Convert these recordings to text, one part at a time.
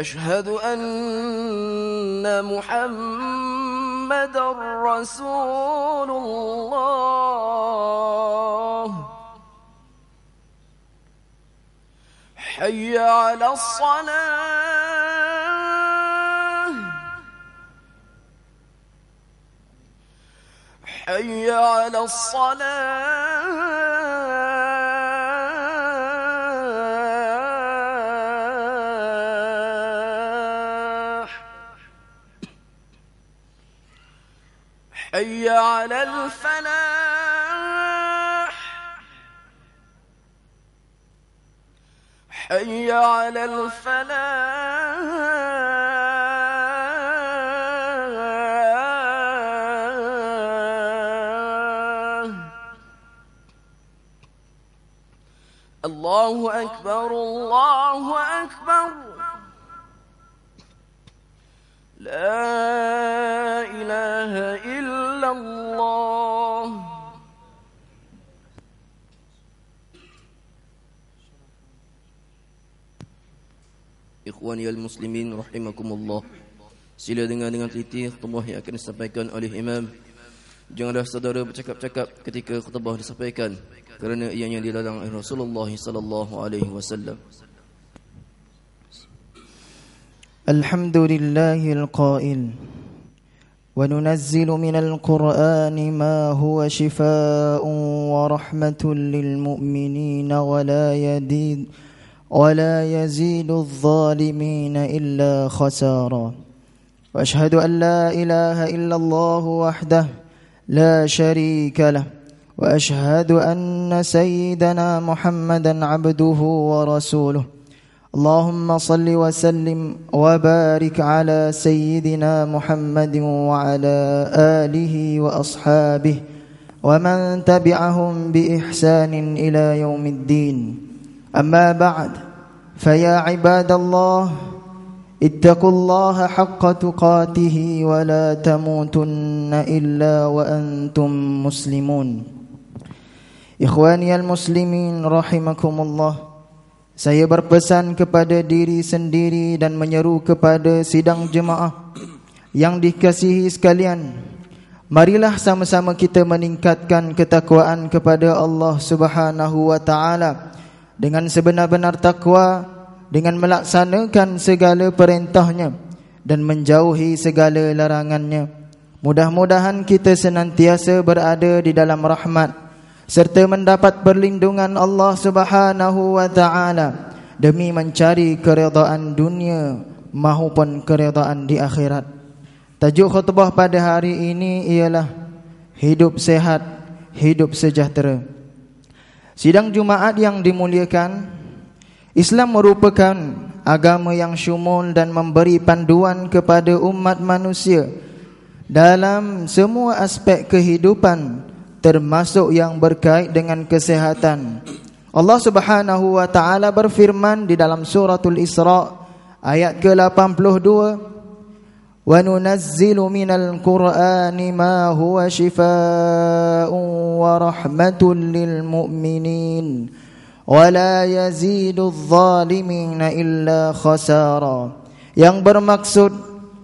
أشهد أن محمد رسول الله حي على الصلاة حي على الصلاة حي على الفلاح حي على الفلاح الله أكبر الله أكبر لا ikhwani al muslimin rahimakumullah. Sila dengar dengan teliti khutbah yang akan disampaikan oleh imam. Janganlah saudara bercakap-cakap ketika khutbah disampaikan kerana ianya dilarang oleh Rasulullah sallallahu alaihi wasallam. الحمد لله القائل وننزل من القرآن ما هو شفاء ورحمة للمؤمنين ولا يدين ولا يزيد الظالمين إلا خسارا وأشهد أن لا إله إلا الله وحده لا شريك له وأشهد أن سيدنا محمدا عبده ورسوله اللهم صل وسلم وبارك على سيدنا محمد وعلى آله وأصحابه ومن تبعهم بإحسان إلى يوم الدين أما بعد فيا عباد الله اتقوا الله حق تقاته ولا تموتن إلا وأنتم مسلمون إخواني muslimin, رحمكم الله Saya berpesan kepada diri sendiri dan menyeru kepada sidang jemaah yang dikasihi sekalian. Marilah sama-sama kita meningkatkan ketakwaan kepada Allah Subhanahu wa taala dengan sebenar-benar takwa dengan melaksanakan segala perintahnya dan menjauhi segala larangannya mudah-mudahan kita senantiasa berada di dalam rahmat serta mendapat perlindungan Allah Subhanahu wa taala demi mencari keridaan dunia mahupun keridaan di akhirat tajuk khutbah pada hari ini ialah hidup sehat hidup sejahtera Sidang Jumaat yang dimuliakan Islam merupakan agama yang syumul dan memberi panduan kepada umat manusia dalam semua aspek kehidupan termasuk yang berkait dengan kesehatan. Allah Subhanahu wa taala berfirman di dalam suratul Isra ayat ke-82 وننزل من القران ما هو شفاء ورحمه للمؤمنين ولا يزيد الظالمين الا خسارا yang bermaksud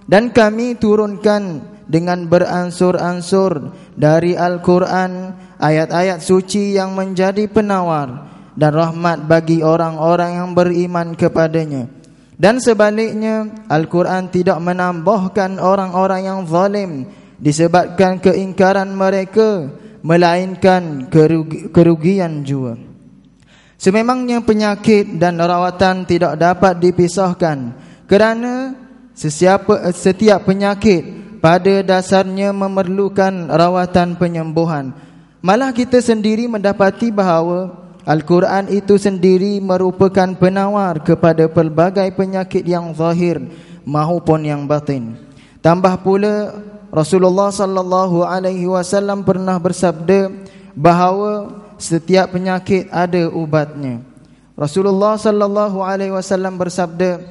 dan kami turunkan dengan beransur-ansur dari Al-Qur'an ayat-ayat suci yang menjadi penawar dan rahmat bagi orang-orang yang beriman kepadanya. Dan sebaliknya Al-Quran tidak menambahkan orang-orang yang zalim disebabkan keingkaran mereka melainkan kerugian jua. Sememangnya penyakit dan rawatan tidak dapat dipisahkan kerana sesiapa setiap penyakit pada dasarnya memerlukan rawatan penyembuhan. Malah kita sendiri mendapati bahawa Al-Quran itu sendiri merupakan penawar kepada pelbagai penyakit yang zahir maupun yang batin. Tambah pula Rasulullah sallallahu alaihi wasallam pernah bersabda bahawa setiap penyakit ada ubatnya. Rasulullah sallallahu alaihi wasallam bersabda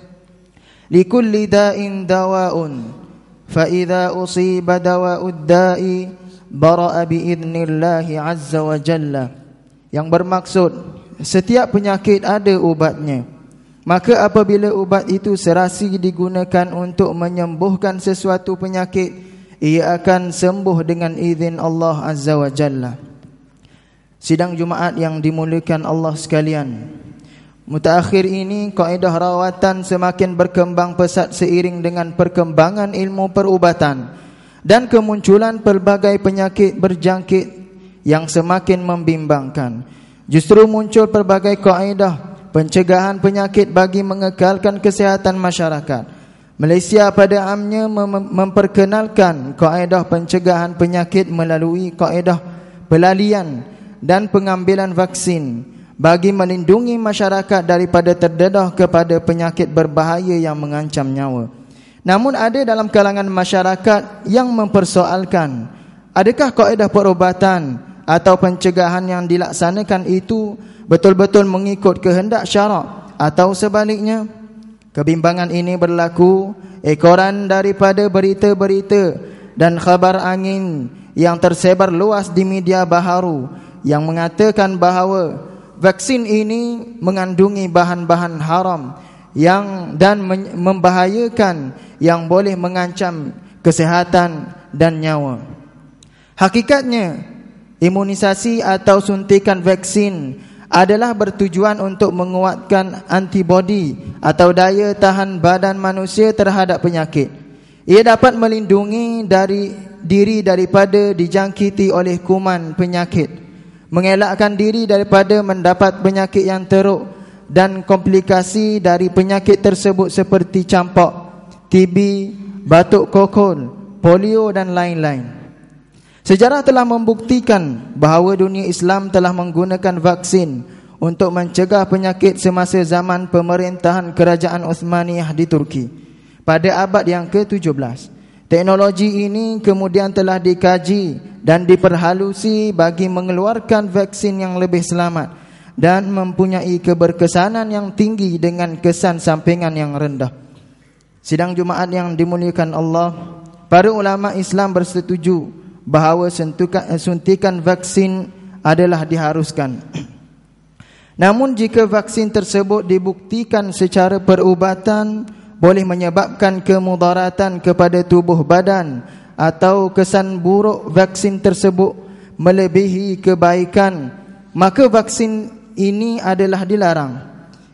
Likulli da'in dawa'un fa idza usiba dawa'ud da'i bara bi idnillah azza wa jalla. Yang bermaksud setiap penyakit ada ubatnya. Maka apabila ubat itu serasi digunakan untuk menyembuhkan sesuatu penyakit, ia akan sembuh dengan izin Allah Azza wa Jalla. Sidang Jumaat yang dimuliakan Allah sekalian. Mutakhir ini kaedah rawatan semakin berkembang pesat seiring dengan perkembangan ilmu perubatan dan kemunculan pelbagai penyakit berjangkit yang semakin membimbangkan. Justru muncul pelbagai kaidah pencegahan penyakit bagi mengekalkan kesihatan masyarakat. Malaysia pada amnya mem memperkenalkan kaedah pencegahan penyakit melalui kaedah pelalian dan pengambilan vaksin bagi melindungi masyarakat daripada terdedah kepada penyakit berbahaya yang mengancam nyawa. Namun ada dalam kalangan masyarakat yang mempersoalkan adakah kaedah perubatan atau pencegahan yang dilaksanakan itu betul-betul mengikut kehendak syarak atau sebaliknya kebimbangan ini berlaku ekoran daripada berita-berita dan khabar angin yang tersebar luas di media baharu yang mengatakan bahawa vaksin ini mengandungi bahan-bahan haram yang dan membahayakan yang boleh mengancam kesehatan dan nyawa hakikatnya Imunisasi atau suntikan vaksin adalah bertujuan untuk menguatkan antibodi atau daya tahan badan manusia terhadap penyakit. Ia dapat melindungi dari diri daripada dijangkiti oleh kuman penyakit, mengelakkan diri daripada mendapat penyakit yang teruk dan komplikasi dari penyakit tersebut seperti campak, TB, batuk kokon, polio dan lain-lain. Sejarah telah membuktikan bahawa dunia Islam telah menggunakan vaksin untuk mencegah penyakit semasa zaman pemerintahan Kerajaan Uthmaniyah di Turki. Pada abad yang ke-17, teknologi ini kemudian telah dikaji dan diperhalusi bagi mengeluarkan vaksin yang lebih selamat dan mempunyai keberkesanan yang tinggi dengan kesan sampingan yang rendah. Sidang Jumaat yang dimuliakan Allah, para ulama Islam bersetuju bahawa eh, suntikan vaksin adalah diharuskan. Namun jika vaksin tersebut dibuktikan secara perubatan boleh menyebabkan kemudaratan kepada tubuh badan atau kesan buruk vaksin tersebut melebihi kebaikan maka vaksin ini adalah dilarang.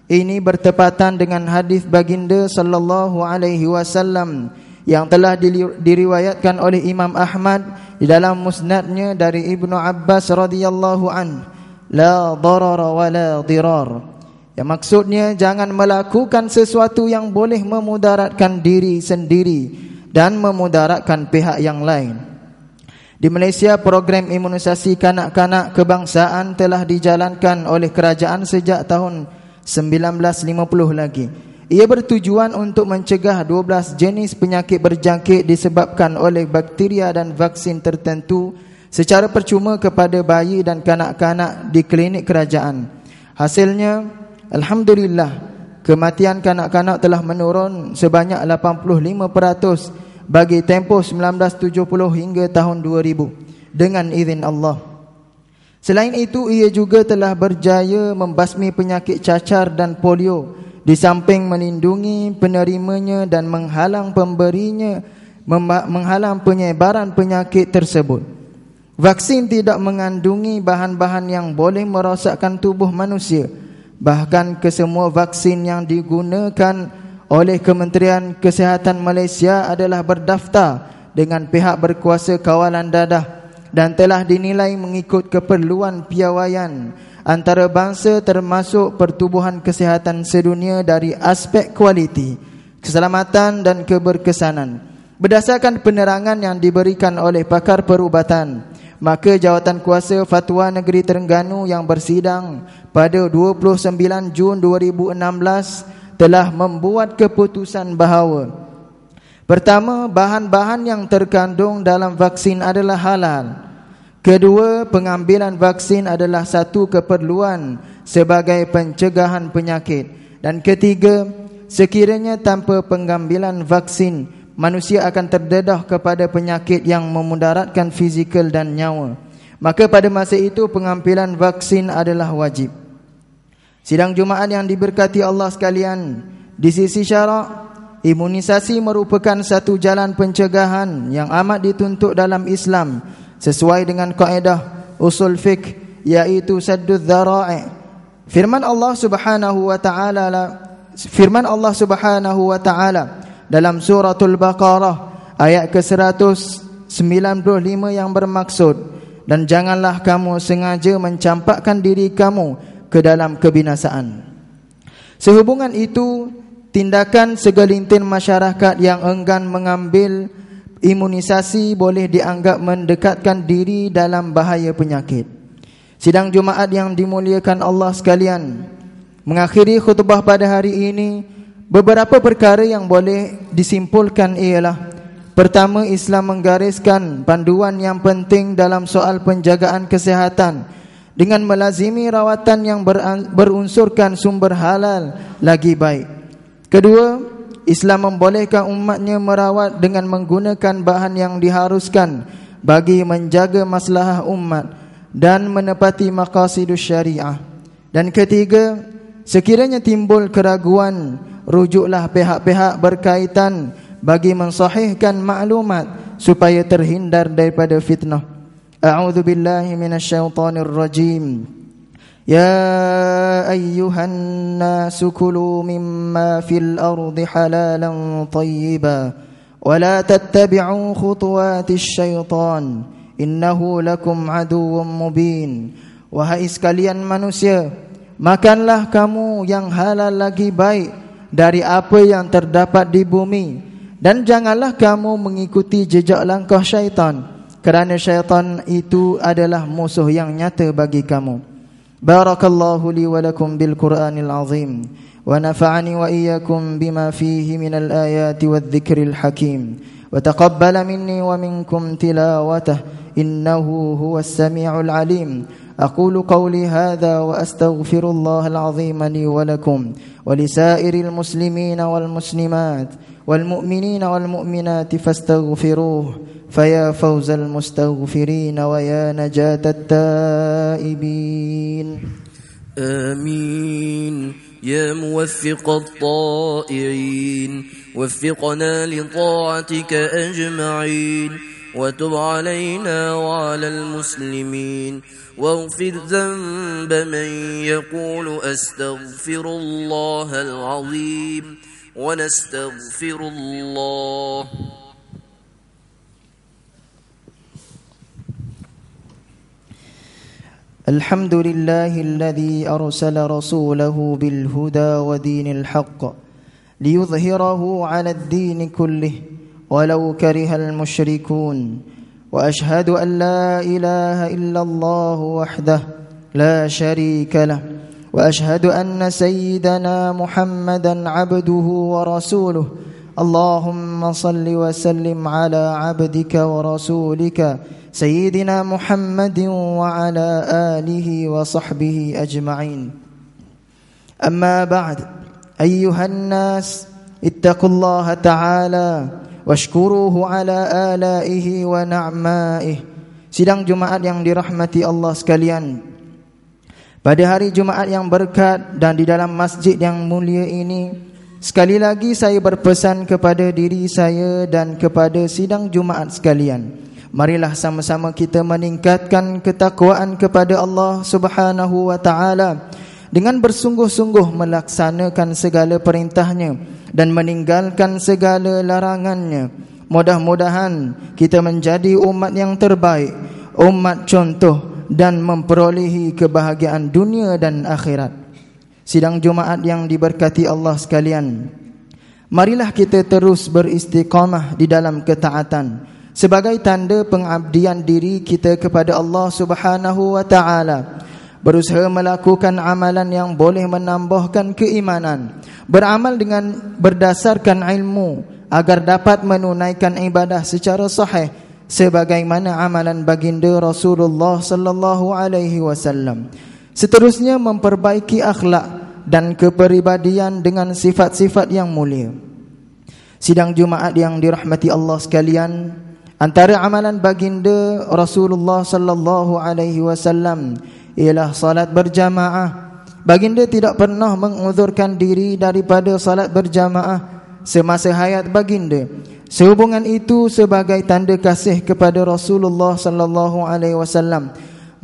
Ini bertepatan dengan hadis baginda sallallahu alaihi wasallam yang telah diriwayatkan oleh Imam Ahmad di dalam musnadnya dari Ibnu Abbas radhiyallahu an la darara wa la dirar yang maksudnya jangan melakukan sesuatu yang boleh memudaratkan diri sendiri dan memudaratkan pihak yang lain di Malaysia program imunisasi kanak-kanak kebangsaan telah dijalankan oleh kerajaan sejak tahun 1950 lagi. Ia bertujuan untuk mencegah 12 jenis penyakit berjangkit disebabkan oleh bakteria dan vaksin tertentu secara percuma kepada bayi dan kanak-kanak di klinik kerajaan. Hasilnya, Alhamdulillah, kematian kanak-kanak telah menurun sebanyak 85% bagi tempoh 1970 hingga tahun 2000 dengan izin Allah. Selain itu, ia juga telah berjaya membasmi penyakit cacar dan polio di samping melindungi penerimanya dan menghalang pemberinya Menghalang penyebaran penyakit tersebut Vaksin tidak mengandungi bahan-bahan yang boleh merosakkan tubuh manusia Bahkan kesemua vaksin yang digunakan oleh Kementerian Kesihatan Malaysia adalah berdaftar dengan pihak berkuasa kawalan dadah dan telah dinilai mengikut keperluan piawaian antara bangsa termasuk pertubuhan kesihatan sedunia dari aspek kualiti, keselamatan dan keberkesanan. Berdasarkan penerangan yang diberikan oleh pakar perubatan, maka jawatan kuasa Fatwa Negeri Terengganu yang bersidang pada 29 Jun 2016 telah membuat keputusan bahawa Pertama, bahan-bahan yang terkandung dalam vaksin adalah halal. Kedua, pengambilan vaksin adalah satu keperluan sebagai pencegahan penyakit. Dan ketiga, sekiranya tanpa pengambilan vaksin, manusia akan terdedah kepada penyakit yang memudaratkan fizikal dan nyawa. Maka pada masa itu pengambilan vaksin adalah wajib. Sidang Jumaat yang diberkati Allah sekalian, di sisi syarak, Imunisasi merupakan satu jalan pencegahan yang amat dituntut dalam Islam sesuai dengan kaedah usul fiqh yaitu saddudz dharai. Firman Allah Subhanahu wa taala firman Allah Subhanahu wa taala dalam al Baqarah ayat ke-195 yang bermaksud dan janganlah kamu sengaja mencampakkan diri kamu ke dalam kebinasaan. Sehubungan itu Tindakan segelintir masyarakat yang enggan mengambil imunisasi boleh dianggap mendekatkan diri dalam bahaya penyakit. Sidang Jumaat yang dimuliakan Allah sekalian, mengakhiri khutbah pada hari ini, beberapa perkara yang boleh disimpulkan ialah Pertama, Islam menggariskan panduan yang penting dalam soal penjagaan kesehatan dengan melazimi rawatan yang berunsurkan sumber halal lagi baik. Kedua, Islam membolehkan umatnya merawat dengan menggunakan bahan yang diharuskan bagi menjaga maslahah umat dan menepati maqasidus syariah. Dan ketiga, sekiranya timbul keraguan, rujuklah pihak-pihak berkaitan bagi mensahihkan maklumat supaya terhindar daripada fitnah. A'udzu billahi minasyaitonir rajim. يا أيها الناس كلوا مما في الأرض حلالا طيبا ولا تتبعوا خطوات الشيطان إنه لكم عدو مبين وهي sekalian manusia makanlah kamu yang halal lagi baik dari apa yang terdapat di bumi dan janganlah kamu mengikuti jejak langkah syaitan kerana syaitan itu adalah musuh yang nyata bagi kamu بارك الله لي ولكم بالقرآن العظيم ونفعني وإياكم بما فيه من الآيات والذكر الحكيم وتقبل مني ومنكم تلاوته إنه هو السميع العليم أقول قولي هذا وأستغفر الله العظيم لي ولكم ولسائر المسلمين والمسلمات والمؤمنين والمؤمنات فاستغفروه فيا فوز المستغفرين ويا نجاة التائبين آمين يا موفق الطائعين وفقنا لطاعتك أجمعين وتب علينا وعلى المسلمين واغفر ذنب من يقول أستغفر الله العظيم ونستغفر الله الحمد لله الذي أرسل رسوله بالهدى ودين الحق ليظهره على الدين كله ولو كره المشركون وأشهد أن لا إله إلا الله وحده لا شريك له واشهد ان سيدنا محمدا عبده ورسوله اللهم صل وسلم على عبدك ورسولك سيدنا محمد وعلى اله وصحبه اجمعين اما بعد ايها الناس اتقوا الله تعالى واشكروه على آلائه ونعمائه na'ma'ih جماعه yang dirahmati Allah sekalian Pada hari Jumaat yang berkat dan di dalam masjid yang mulia ini Sekali lagi saya berpesan kepada diri saya dan kepada sidang Jumaat sekalian Marilah sama-sama kita meningkatkan ketakwaan kepada Allah subhanahu wa Dengan bersungguh-sungguh melaksanakan segala perintahnya Dan meninggalkan segala larangannya Mudah-mudahan kita menjadi umat yang terbaik Umat contoh dan memperolehi kebahagiaan dunia dan akhirat. Sidang Jumaat yang diberkati Allah sekalian. Marilah kita terus beristiqamah di dalam ketaatan sebagai tanda pengabdian diri kita kepada Allah Subhanahu wa taala. Berusaha melakukan amalan yang boleh menambahkan keimanan, beramal dengan berdasarkan ilmu agar dapat menunaikan ibadah secara sahih sebagaimana amalan baginda Rasulullah sallallahu alaihi wasallam. Seterusnya memperbaiki akhlak dan kepribadian dengan sifat-sifat yang mulia. Sidang Jumaat yang dirahmati Allah sekalian, antara amalan baginda Rasulullah sallallahu alaihi wasallam ialah salat berjamaah. Baginda tidak pernah menguzurkan diri daripada salat berjamaah semasa hayat baginda. Sehubungan itu sebagai tanda kasih kepada Rasulullah sallallahu alaihi wasallam.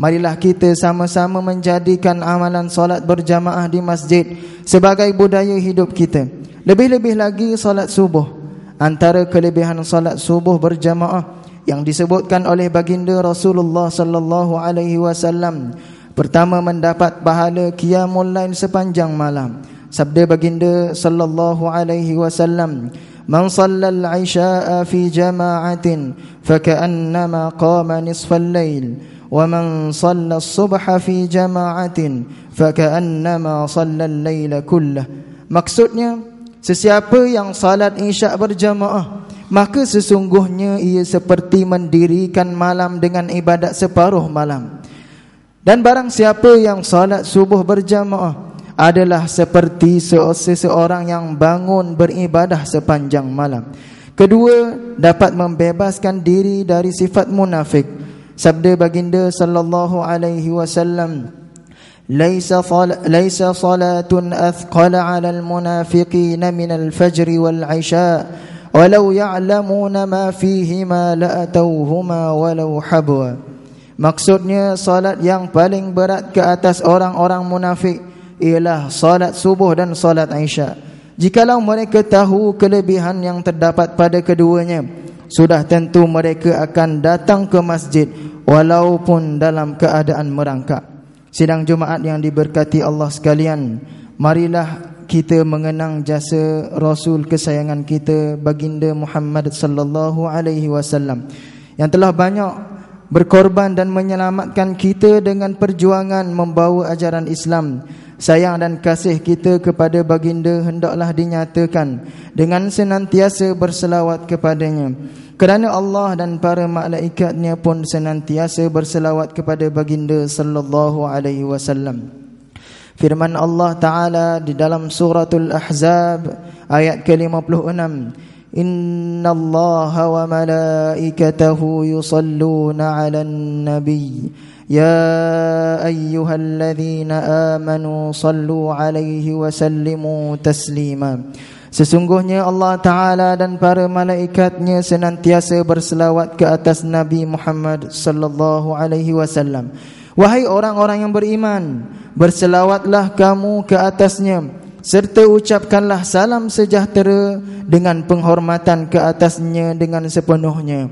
Marilah kita sama-sama menjadikan amalan solat berjamaah di masjid sebagai budaya hidup kita. Lebih-lebih lagi solat subuh. Antara kelebihan solat subuh berjamaah yang disebutkan oleh baginda Rasulullah sallallahu alaihi wasallam, pertama mendapat pahala qiyamul lain sepanjang malam. Sabda baginda sallallahu alaihi wasallam Man salla al-isha'a fi jama'atin fa ka'annama qama nisfa al-lail wa man salla as-subha fi jama'atin fa ka'annama salla kullah Maksudnya sesiapa yang salat isya' berjamaah maka sesungguhnya ia seperti mendirikan malam dengan ibadat separuh malam dan barang siapa yang salat subuh berjamaah adalah seperti seseorang yang bangun beribadah sepanjang malam. Kedua, dapat membebaskan diri dari sifat munafik. Sabda baginda sallallahu alaihi wasallam, "Laisa laisa salatun athqal 'ala al-munafiqin min al-fajr wal-'isha, walau ya'lamuna ma fihi ma la'atawhuma walau habwa." Maksudnya salat yang paling berat ke atas orang-orang munafik ialah salat subuh dan salat Aisyah. Jikalau mereka tahu kelebihan yang terdapat pada keduanya, sudah tentu mereka akan datang ke masjid walaupun dalam keadaan merangkak. Sidang Jumaat yang diberkati Allah sekalian, marilah kita mengenang jasa Rasul kesayangan kita Baginda Muhammad sallallahu alaihi wasallam yang telah banyak berkorban dan menyelamatkan kita dengan perjuangan membawa ajaran Islam Sayang dan kasih kita kepada baginda hendaklah dinyatakan dengan senantiasa berselawat kepadanya. Kerana Allah dan para malaikatnya pun senantiasa berselawat kepada baginda sallallahu alaihi wasallam. Firman Allah Ta'ala di dalam suratul Ahzab ayat ke-56 Inna Allah wa malaikatahu yusalluna ala nabi يا ايها الذين آمنوا صلوا عليه وسلموا تسليما Sesungguhnya Allah Taala dan para malaikatnya senantiasa berselawat ke atas Nabi Muhammad sallallahu alaihi wasallam. Wahai orang-orang yang beriman, berselawatlah kamu ke atasnya serta ucapkanlah salam sejahtera dengan penghormatan ke atasnya dengan sepenuhnya.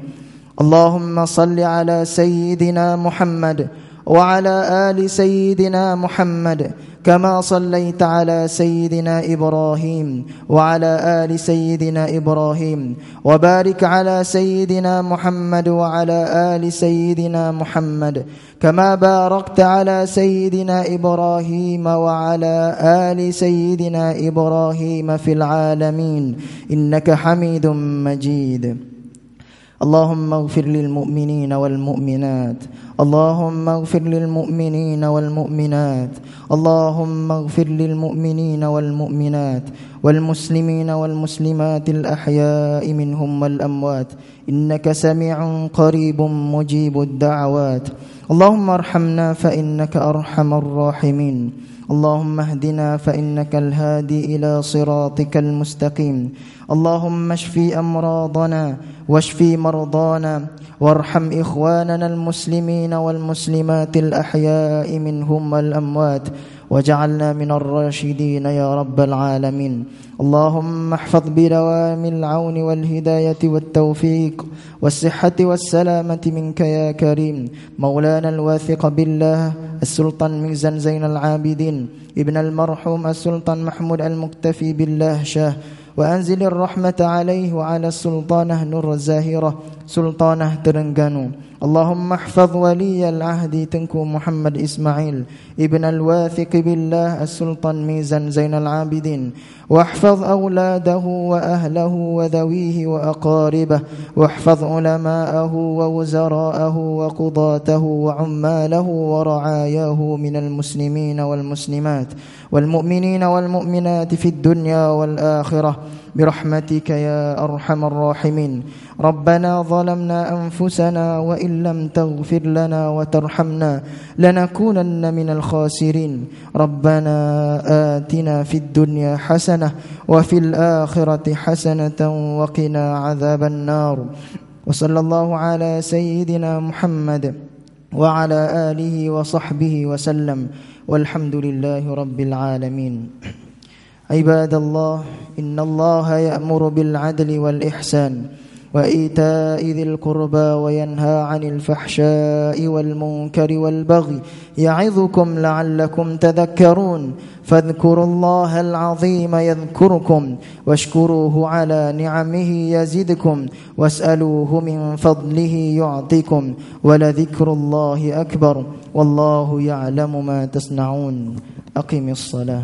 اللهم صل على سيدنا محمد وعلى ال سيدنا محمد كما صليت على سيدنا ابراهيم وعلى ال سيدنا ابراهيم وبارك على سيدنا محمد وعلى ال سيدنا محمد كما باركت على سيدنا ابراهيم وعلى ال سيدنا ابراهيم في العالمين انك حميد مجيد اللهم اغفر للمؤمنين والمؤمنات اللهم اغفر للمؤمنين والمؤمنات اللهم اغفر للمؤمنين والمؤمنات والمسلمين والمسلمات الأحياء منهم والأموات إنك سميع قريب مجيب الدعوات اللهم ارحمنا فإنك أرحم الراحمين اللهم اهدنا فإنك الهادي إلى صراطك المستقيم اللهم اشف أمراضنا واشف مرضانا وارحم إخواننا المسلمين والمسلمات الأحياء منهم والأموات وجعلنا من الراشدين يا رب العالمين اللهم احفظ بدوام العون والهداية والتوفيق والصحة والسلامة منك يا كريم مولانا الواثق بالله السلطان ميزان زين العابدين ابن المرحوم السلطان محمود المكتفي بالله شاه وأنزل الرحمة عليه وعلى السلطانة نور الزاهرة سلطانة ترنجانو اللهم احفظ ولي العهد تنكو محمد إسماعيل ابن الواثق بالله السلطان ميزان زين العابدين واحفظ أولاده وأهله وذويه وأقاربه واحفظ علماءه ووزراءه وقضاته وعماله ورعاياه من المسلمين والمسلمات والمؤمنين والمؤمنات في الدنيا والآخرة برحمتك يا أرحم الراحمين ربنا ظلمنا أنفسنا وإن لم تغفر لنا وترحمنا لنكونن من الخاسرين ربنا آتنا في الدنيا حسنة وفي الآخرة حسنة وقنا عذاب النار وصلى الله على سيدنا محمد وعلى آله وصحبه وسلم والحمد لله رب العالمين عباد الله إن الله يأمر بالعدل والإحسان وإيتاء ذي القربى وينهى عن الفحشاء والمنكر والبغي يعظكم لعلكم تذكرون فاذكروا الله العظيم يذكركم واشكروه على نعمه يزدكم واسألوه من فضله يعطكم ولذكر الله أكبر والله يعلم ما تصنعون أقم الصلاة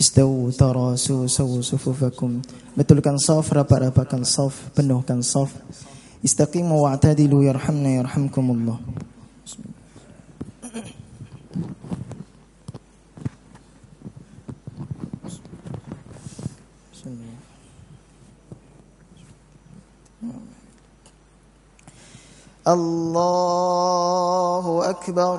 Isdaw tarasu sawu sufufakum Betulkan saf, rapat-rapatkan saf, penuhkan saf Istaqimu wa'atadilu yarhamna yarhamkumullah الله أكبر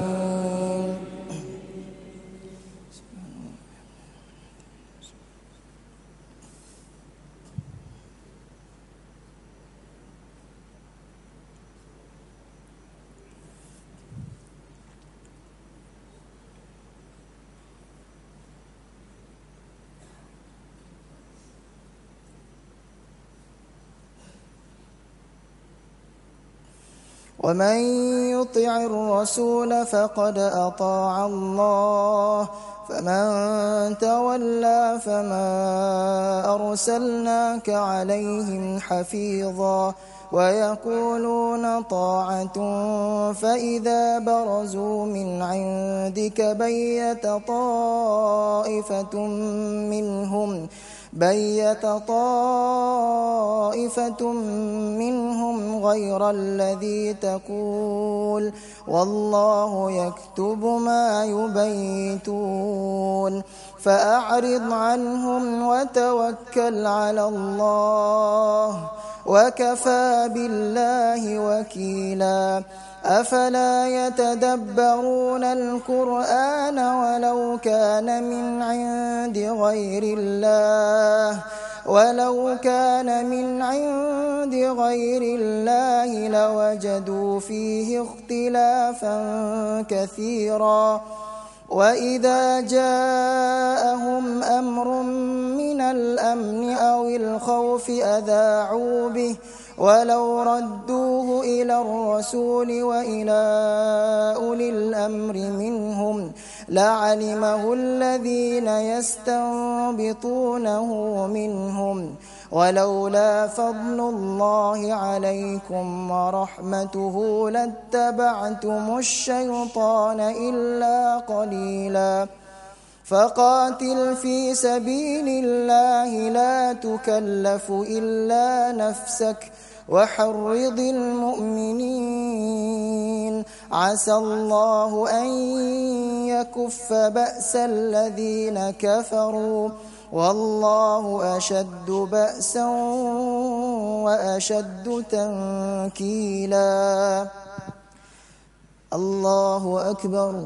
ومن يطع الرسول فقد أطاع الله فمن تولى فما أرسلناك عليهم حفيظا ويقولون طاعة فإذا برزوا من عندك بيت طائفة منهم بيت طائفة منهم غير الذي تقول والله يكتب ما يبيتون فأعرض عنهم وتوكل على الله وكفى بالله وكيلاً أفلا يتدبرون القرآن ولو كان من عند غير الله ولو كان من عند غير الله لوجدوا فيه اختلافا كثيرا وإذا جاءهم أمر من الأمن أو الخوف أذاعوا به ولو ردوه إلى الرسول وإلى أولي الأمر منهم لعلمه الذين يستنبطونه منهم ولولا فضل الله عليكم ورحمته لاتبعتم الشيطان إلا قليلاً فقاتل في سبيل الله لا تكلف إلا نفسك وحرض المؤمنين عسى الله أن يكف بأس الذين كفروا والله أشد بأسا وأشد تنكيلا الله أكبر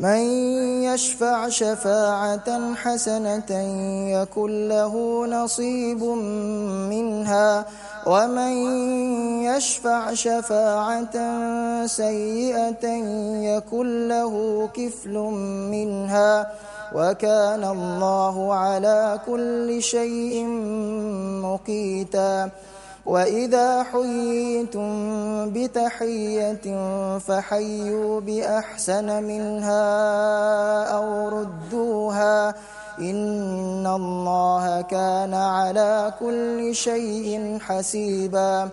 من يشفع شفاعة حسنة يكن له نصيب منها ومن يشفع شفاعة سيئة يكن له كفل منها وكان الله على كل شيء مقيتاً وإذا حييتم بتحية فحيوا بأحسن منها أو ردوها إن الله كان على كل شيء حسيبا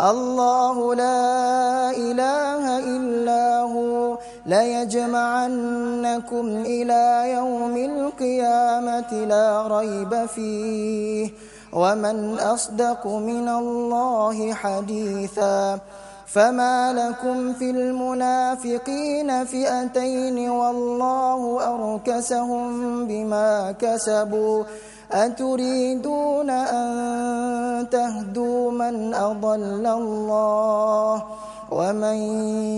الله لا إله إلا هو ليجمعنكم إلى يوم القيامة لا ريب فيه ومن أصدق من الله حديثا فما لكم في المنافقين فئتين والله أركسهم بما كسبوا أتريدون أن تهدوا من أضل الله ومن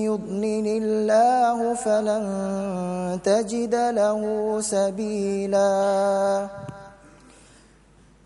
يضلل الله فلن تجد له سبيلاً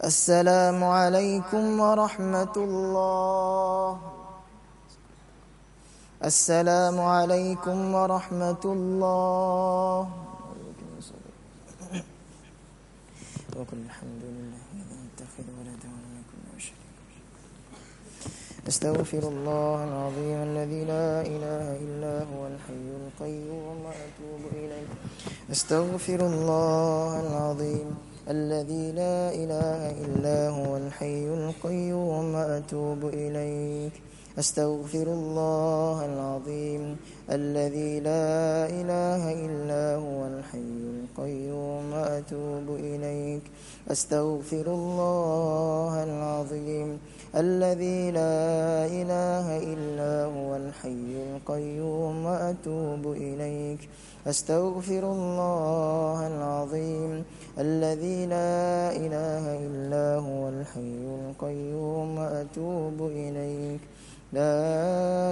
السلام عليكم ورحمة الله السلام عليكم ورحمة الله وكل الحمد لله لا أتخذ ولدا ولا يكن أستغفر الله العظيم الذي لا إله إلا هو الحي القيوم وأتوب إليه أستغفر الله العظيم الذي لا إله إلا هو الحي القيوم أتوب إليك أستغفر الله العظيم الذي لا إله إلا هو الحي القيوم أتوب إليك أستغفر الله العظيم الذي لا إله إلا هو الحي القيوم وأتوب إليك أستغفر الله العظيم الذي لا إله إلا هو الحي القيوم وأتوب إليك لا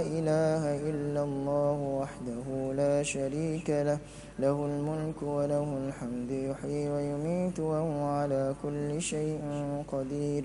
إله إلا الله وحده لا شريك له له الملك وله الحمد يحيي ويميت وهو على كل شيء قدير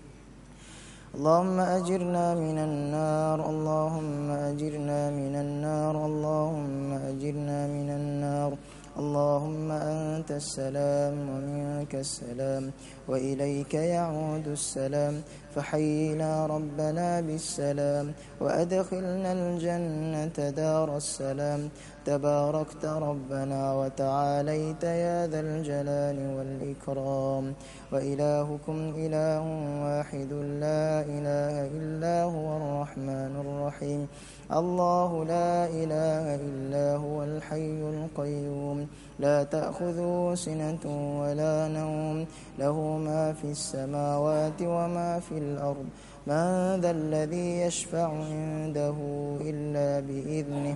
اللهم أجرنا من النار اللهم أجرنا من النار اللهم أجرنا من النار اللهم أنت السلام ومنك السلام وإليك يعود السلام فحينا ربنا بالسلام وأدخلنا الجنة دار السلام تباركت ربنا وتعاليت يا ذا الجلال والإكرام وإلهكم إله واحد لا إله إلا هو الرحمن الرحيم الله لا إله إلا هو الحي القيوم لا تأخذه سنة ولا نوم له ما في السماوات وما في الأرض من ذا الذي يشفع عنده إلا بإذنه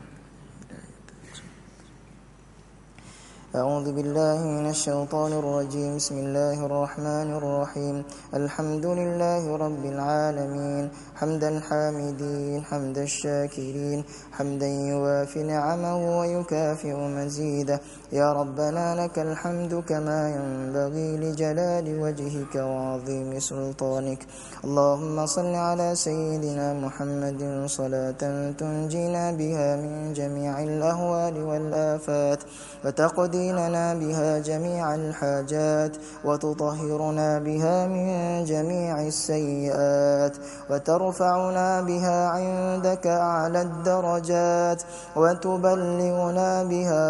أعوذ بالله من الشيطان الرجيم بسم الله الرحمن الرحيم الحمد لله رب العالمين حمد الحامدين حمد الشاكرين حمدا يوافي نعمه ويكافئ مزيده يا ربنا لك الحمد كما ينبغي لجلال وجهك وعظيم سلطانك اللهم صل على سيدنا محمد صلاة تنجينا بها من جميع الأهوال والآفات وتقدم وتقضي لنا بها جميع الحاجات وتطهرنا بها من جميع السيئات وترفعنا بها عندك أعلى الدرجات وتبلغنا بها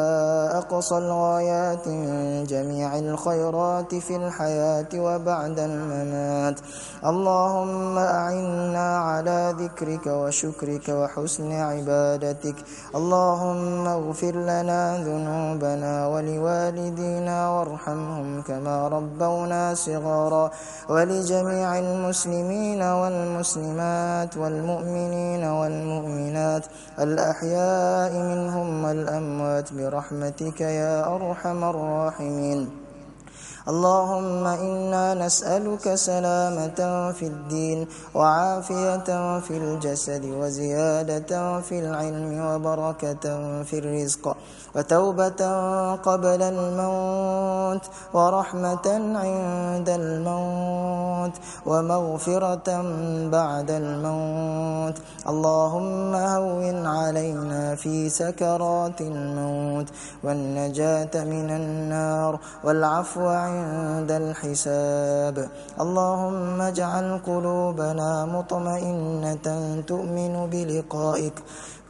أقصى الغايات من جميع الخيرات في الحياة وبعد الممات اللهم أعنا على ذكرك وشكرك وحسن عبادتك اللهم اغفر لنا ذنوبنا ولوالدينا وارحمهم كما ربونا صغارا ولجميع المسلمين والمسلمات والمؤمنين والمؤمنات الأحياء منهم والأموات برحمتك يا أرحم الراحمين اللهم إنا نسألك سلامة في الدين وعافية في الجسد وزيادة في العلم وبركة في الرزق وتوبة قبل الموت ورحمة عند الموت ومغفرة بعد الموت اللهم هون علينا في سكرات الموت والنجاة من النار والعفو عن عند الحساب اللهم اجعل قلوبنا مطمئنة تؤمن بلقائك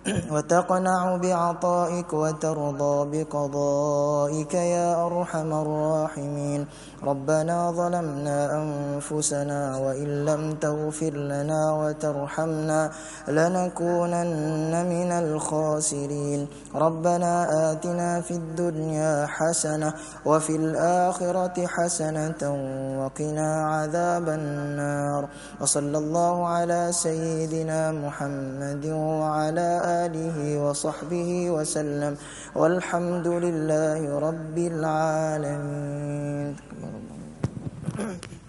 وتقنع بعطائك وترضى بقضائك يا أرحم الراحمين ربنا ظلمنا أنفسنا وإن لم تغفر لنا وترحمنا لنكونن من الخاسرين ربنا آتنا في الدنيا حسنة وفي الآخرة حسنة وقنا عذاب النار وصلى الله على سيدنا محمد وعلى آله وآله وصحبه وسلم والحمد لله رب العالمين